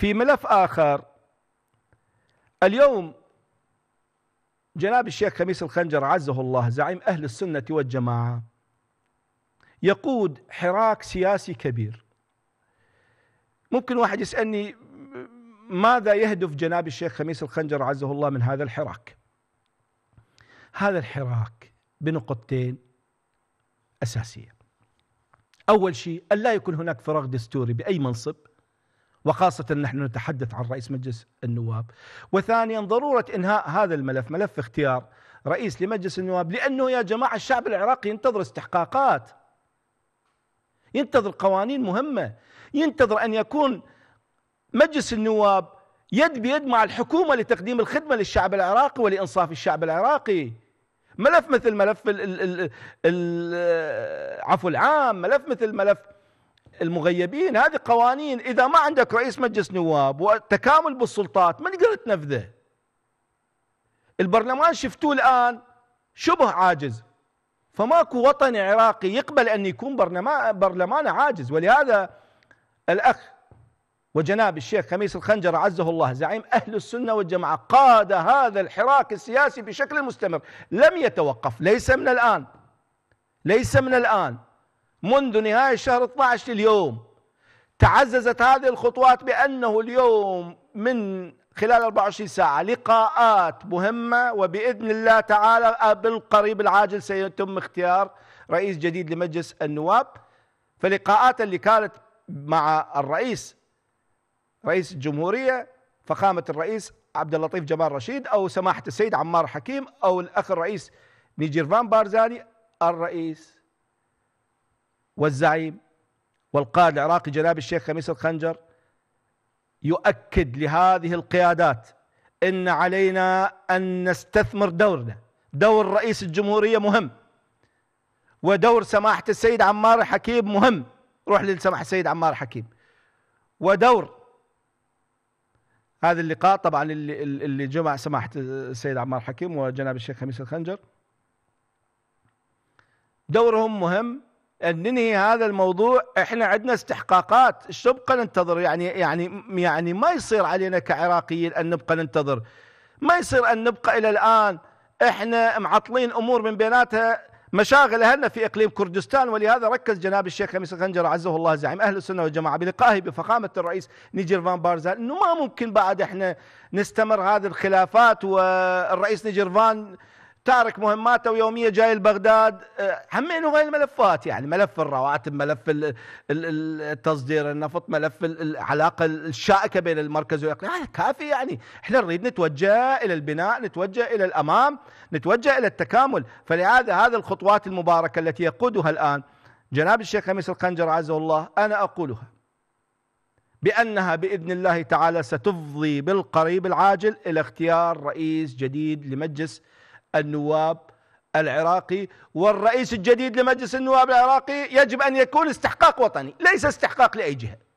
في ملف آخر اليوم جناب الشيخ خميس الخنجر عزه الله زعيم أهل السنة والجماعة يقود حراك سياسي كبير ممكن واحد يسألني ماذا يهدف جناب الشيخ خميس الخنجر عزه الله من هذا الحراك هذا الحراك بنقطتين أساسية أول شيء أن لا يكون هناك فراغ دستوري بأي منصب وخاصة نحن نتحدث عن رئيس مجلس النواب وثانيا ضرورة إنهاء هذا الملف ملف اختيار رئيس لمجلس النواب لأنه يا جماعة الشعب العراقي ينتظر استحقاقات ينتظر قوانين مهمة ينتظر أن يكون مجلس النواب يد بيد مع الحكومة لتقديم الخدمة للشعب العراقي ولإنصاف الشعب العراقي ملف مثل ملف العفو العام ملف مثل ملف المغيبين هذه قوانين اذا ما عندك رئيس مجلس نواب وتكامل بالسلطات ما تقدر تنفذه البرلمان شفتوه الان شبه عاجز فماكو وطني عراقي يقبل ان يكون برلمان برلمان عاجز ولهذا الاخ وجناب الشيخ خميس الخنجر عزه الله زعيم اهل السنه والجماعه قاد هذا الحراك السياسي بشكل مستمر لم يتوقف ليس من الان ليس من الان منذ نهاية شهر 12 لليوم تعززت هذه الخطوات بأنه اليوم من خلال 24 ساعة لقاءات مهمة وبإذن الله تعالى بالقريب العاجل سيتم اختيار رئيس جديد لمجلس النواب فلقاءات اللي كانت مع الرئيس رئيس الجمهورية فخامة الرئيس عبد اللطيف جمال رشيد أو سماحة السيد عمار حكيم أو الأخ الرئيس نيجيرفان بارزاني الرئيس والزعيم والقائد العراقي جناب الشيخ خميس الخنجر يؤكد لهذه القيادات ان علينا ان نستثمر دورنا دور رئيس الجمهوريه مهم ودور سماحه السيد عمار حكيم مهم روح لسماحه السيد عمار حكيم ودور هذا اللقاء طبعا اللي اللي جمع سماحه السيد عمار حكيم وجناب الشيخ خميس الخنجر دورهم مهم ننهي هذا الموضوع احنا عندنا استحقاقات ايش نبقى ننتظر يعني يعني يعني ما يصير علينا كعراقيين ان نبقى ننتظر ما يصير ان نبقى الى الان احنا معطلين امور من بيناتها مشاغل اهلنا في اقليم كردستان ولهذا ركز جناب الشيخ خميس الخنجر عزه الله زعيم اهل السنه والجماعه بلقائه بفخامه الرئيس نيجر فان بارزال انه ما ممكن بعد احنا نستمر هذه الخلافات والرئيس نيجر فان تارك مهماته ويوميه جاي لبغداد آه، همين وهاي الملفات يعني ملف الرواتب ملف التصدير النفط ملف العلاقة الشائكة بين المركز والإقليم يعني هذا كافي يعني احنا نريد نتوجه إلى البناء نتوجه إلى الأمام نتوجه إلى التكامل فلهذا هذه الخطوات المباركة التي يقودها الآن جناب الشيخ خميس القنجر عزه الله أنا أقولها بأنها بإذن الله تعالى ستفضي بالقريب العاجل إلى اختيار رئيس جديد لمجلس النواب العراقي والرئيس الجديد لمجلس النواب العراقي يجب أن يكون استحقاق وطني ليس استحقاق لأي جهة